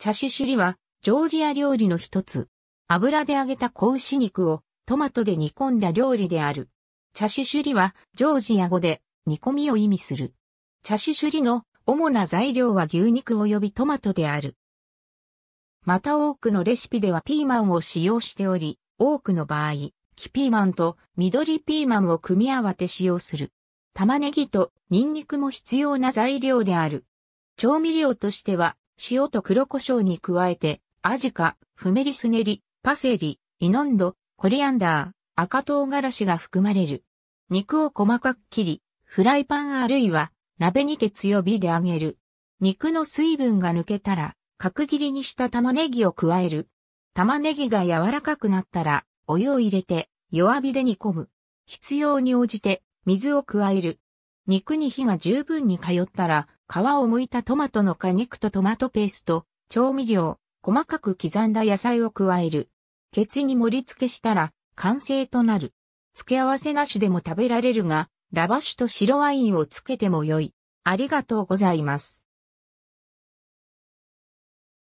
チャシュシュリは、ジョージア料理の一つ。油で揚げた子牛肉をトマトで煮込んだ料理である。チャシュシュリは、ジョージア語で、煮込みを意味する。チャシュシュリの主な材料は牛肉及びトマトである。また多くのレシピではピーマンを使用しており、多くの場合、キピーマンと緑ピーマンを組み合わせ使用する。玉ねぎとニンニクも必要な材料である。調味料としては塩と黒胡椒に加えて、アジカ、フメリスネリ、パセリ、イノンド、コリアンダー、赤唐辛子が含まれる。肉を細かく切り、フライパンあるいは鍋にて強火で揚げる。肉の水分が抜けたら、角切りにした玉ねぎを加える。玉ねぎが柔らかくなったら、お湯を入れて弱火で煮込む。必要に応じて水を加える。肉に火が十分に通ったら、皮を剥いたトマトの果肉とトマトペースト、調味料、細かく刻んだ野菜を加える。ケツに盛り付けしたら完成となる。付け合わせなしでも食べられるが、ラバシュと白ワインをつけても良い。ありがとうございます。